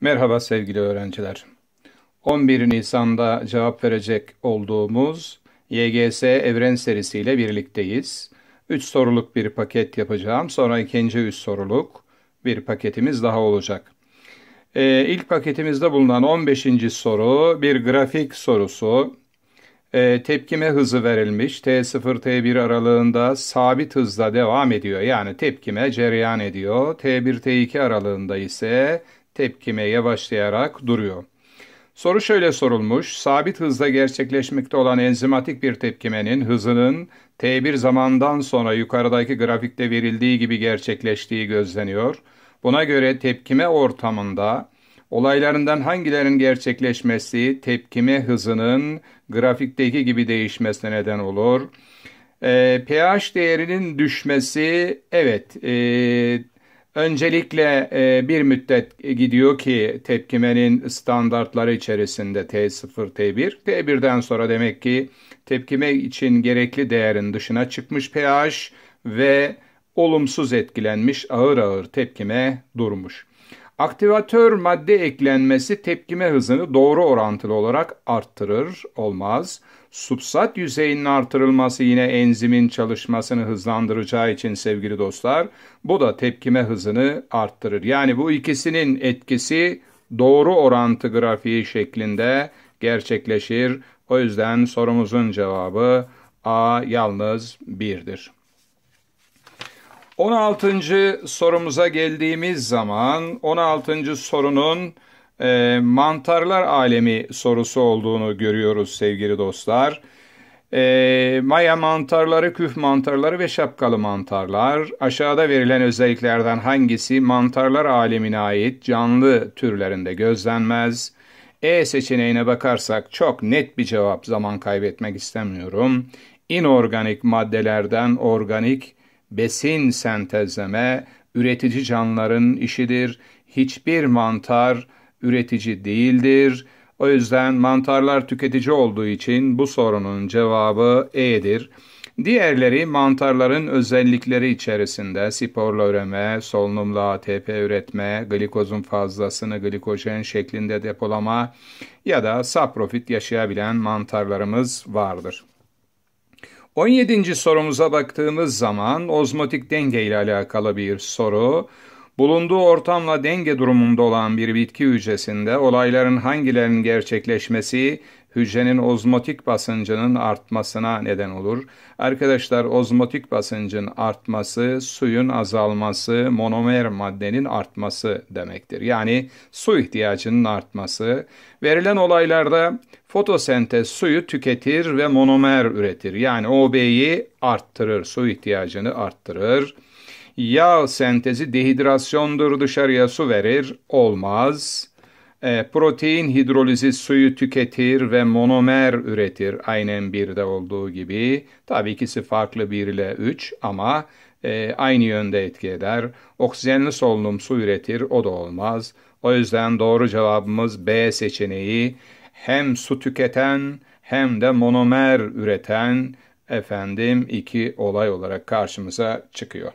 Merhaba sevgili öğrenciler. 11 Nisan'da cevap verecek olduğumuz YGS Evren serisiyle birlikteyiz. 3 soruluk bir paket yapacağım. Sonra ikinci 3 soruluk bir paketimiz daha olacak. Ee, ilk paketimizde bulunan 15. soru bir grafik sorusu. Ee, tepkime hızı verilmiş. T0 T1 aralığında sabit hızla devam ediyor. Yani tepkime cereyan ediyor. T1 T2 aralığında ise tepkime yavaşlayarak duruyor. Soru şöyle sorulmuş. Sabit hızda gerçekleşmekte olan enzimatik bir tepkimenin hızının T1 zamandan sonra yukarıdaki grafikte verildiği gibi gerçekleştiği gözleniyor. Buna göre tepkime ortamında olaylarından hangilerin gerçekleşmesi tepkime hızının grafikteki gibi değişmesine neden olur. E, pH değerinin düşmesi evet e, Öncelikle e, bir müddet gidiyor ki tepkimenin standartları içerisinde T0, T1. T1'den sonra demek ki tepkime için gerekli değerin dışına çıkmış pH ve olumsuz etkilenmiş ağır ağır tepkime durmuş. Aktivatör madde eklenmesi tepkime hızını doğru orantılı olarak arttırır, olmaz. Subsat yüzeyinin artırılması yine enzimin çalışmasını hızlandıracağı için sevgili dostlar, bu da tepkime hızını arttırır. Yani bu ikisinin etkisi doğru orantı grafiği şeklinde gerçekleşir. O yüzden sorumuzun cevabı A yalnız 1'dir. 16. sorumuza geldiğimiz zaman 16. sorunun e, mantarlar alemi sorusu olduğunu görüyoruz sevgili dostlar. E, maya mantarları, küf mantarları ve şapkalı mantarlar. Aşağıda verilen özelliklerden hangisi mantarlar alemine ait canlı türlerinde gözlenmez? E seçeneğine bakarsak çok net bir cevap zaman kaybetmek istemiyorum. İnorganik maddelerden organik besin sentezleme üretici canların işidir. Hiçbir mantar üretici değildir. O yüzden mantarlar tüketici olduğu için bu sorunun cevabı E'dir. Diğerleri mantarların özellikleri içerisinde sporla üreme, solunumla ATP üretme, glikozun fazlasını glikojen şeklinde depolama ya da saprofit yaşayabilen mantarlarımız vardır. 17. sorumuza baktığımız zaman ozmotik denge ile alakalı bir soru bulunduğu ortamla denge durumunda olan bir bitki hücresinde olayların hangilerinin gerçekleşmesi hücrenin ozmotik basıncının artmasına neden olur. Arkadaşlar ozmotik basıncın artması, suyun azalması, monomer maddenin artması demektir. Yani su ihtiyacının artması. Verilen olaylarda fotosentez suyu tüketir ve monomer üretir. Yani OB'yi arttırır, su ihtiyacını arttırır. Yağ sentezi dehidrasyondur dışarıya su verir. Olmaz. E, protein hidrolizi suyu tüketir ve monomer üretir. Aynen birde olduğu gibi. Tabii ikisi farklı bir ile üç ama e, aynı yönde etki eder. Oksijenli solunum su üretir. O da olmaz. O yüzden doğru cevabımız B seçeneği. Hem su tüketen hem de monomer üreten efendim iki olay olarak karşımıza çıkıyor.